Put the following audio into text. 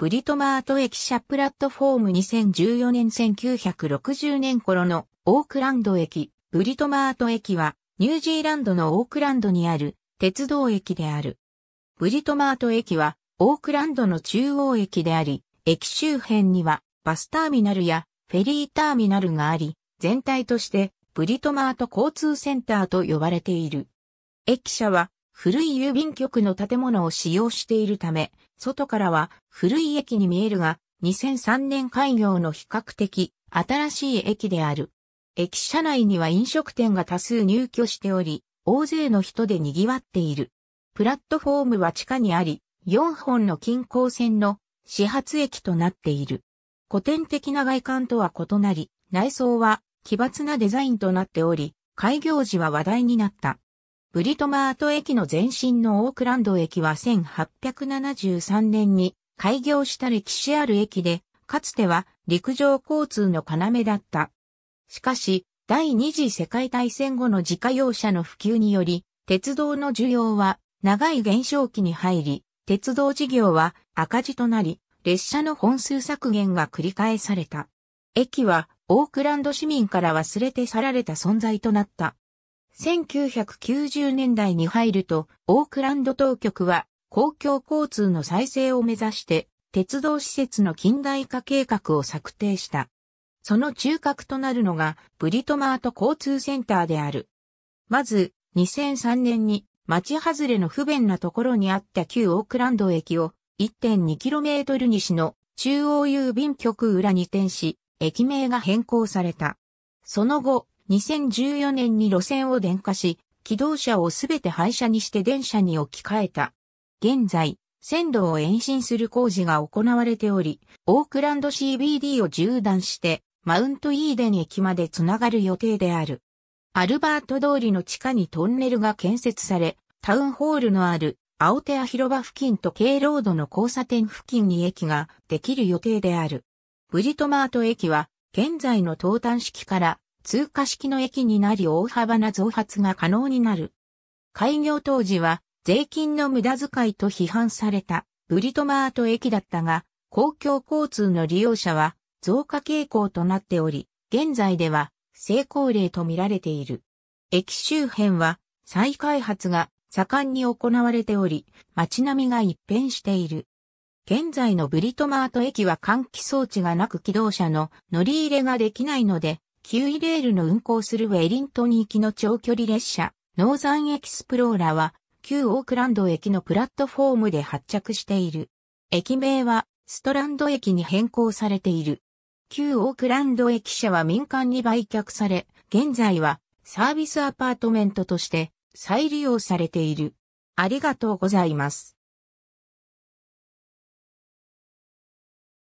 ブリトマート駅舎プラットフォーム2014年1960年頃のオークランド駅、ブリトマート駅はニュージーランドのオークランドにある鉄道駅である。ブリトマート駅はオークランドの中央駅であり、駅周辺にはバスターミナルやフェリーターミナルがあり、全体としてブリトマート交通センターと呼ばれている。駅舎は古い郵便局の建物を使用しているため、外からは古い駅に見えるが、2003年開業の比較的新しい駅である。駅舎内には飲食店が多数入居しており、大勢の人で賑わっている。プラットフォームは地下にあり、4本の近郊線の始発駅となっている。古典的な外観とは異なり、内装は奇抜なデザインとなっており、開業時は話題になった。ブリトマート駅の前身のオークランド駅は1873年に開業した歴史ある駅で、かつては陸上交通の要だった。しかし、第二次世界大戦後の自家用車の普及により、鉄道の需要は長い減少期に入り、鉄道事業は赤字となり、列車の本数削減が繰り返された。駅はオークランド市民から忘れて去られた存在となった。1990年代に入ると、オークランド当局は公共交通の再生を目指して、鉄道施設の近代化計画を策定した。その中核となるのが、ブリトマート交通センターである。まず、2003年に、町外れの不便なところにあった旧オークランド駅を 1.2km 西の中央郵便局裏に転し、駅名が変更された。その後、2014年に路線を電化し、機動車をすべて廃車にして電車に置き換えた。現在、線路を延伸する工事が行われており、オークランド CBD を縦断して、マウントイーデン駅までつながる予定である。アルバート通りの地下にトンネルが建設され、タウンホールのある青手屋広場付近と軽ロードの交差点付近に駅ができる予定である。ブリトマート駅は、現在の東端式から通過式の駅になり大幅な増発が可能になる。開業当時は税金の無駄遣いと批判されたブリトマート駅だったが、公共交通の利用者は増加傾向となっており、現在では成功例と見られている。駅周辺は再開発が盛んに行われており、街並みが一変している。現在のブリトマート駅は換気装置がなく機動車の乗り入れができないので、9イレールの運行するウェリントン行きの長距離列車、ノーザンエキスプローラは、旧オークランド駅のプラットフォームで発着している。駅名は、ストランド駅に変更されている。旧オークランド駅舎は民間に売却され、現在はサービスアパートメントとして再利用されている。ありがとうございます。